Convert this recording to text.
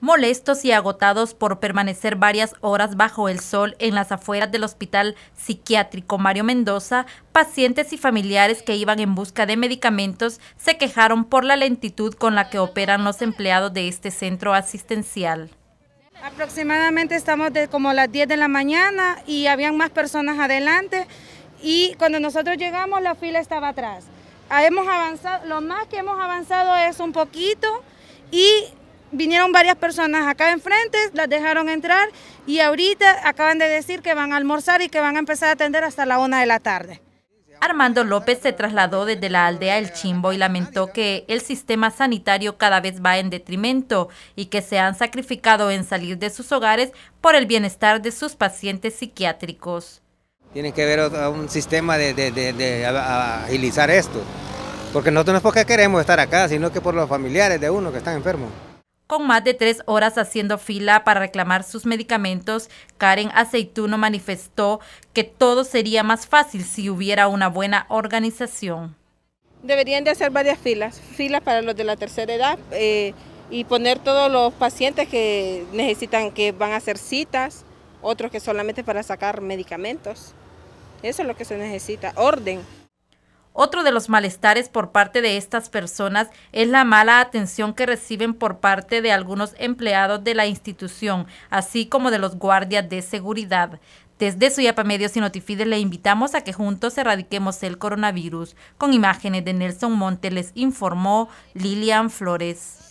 molestos y agotados por permanecer varias horas bajo el sol en las afueras del Hospital Psiquiátrico Mario Mendoza, pacientes y familiares que iban en busca de medicamentos se quejaron por la lentitud con la que operan los empleados de este centro asistencial. Aproximadamente estamos de como las 10 de la mañana y habían más personas adelante y cuando nosotros llegamos la fila estaba atrás. Hemos avanzado, lo más que hemos avanzado es un poquito y vinieron varias personas acá enfrente, las dejaron entrar y ahorita acaban de decir que van a almorzar y que van a empezar a atender hasta la una de la tarde. Armando López se trasladó desde la aldea El Chimbo y lamentó que el sistema sanitario cada vez va en detrimento y que se han sacrificado en salir de sus hogares por el bienestar de sus pacientes psiquiátricos. Tiene que ver un sistema de, agilizar esto, porque nosotros no es porque queremos estar acá, sino que por los familiares de uno que están enfermos con más de tres horas haciendo fila para reclamar sus medicamentos, Karen Aceituno manifestó que todo sería más fácil si hubiera una buena organización. Deberían de hacer varias filas, filas para los de la tercera edad eh, y poner todos los pacientes que necesitan, que van a hacer citas, otros que solamente para sacar medicamentos. Eso es lo que se necesita, orden. Otro de los malestares por parte de estas personas es la mala atención que reciben por parte de algunos empleados de la institución, así como de los guardias de seguridad. Desde Suyapa Medios y Notifides le invitamos a que juntos erradiquemos el coronavirus. Con imágenes de Nelson Monte les informó Lilian Flores.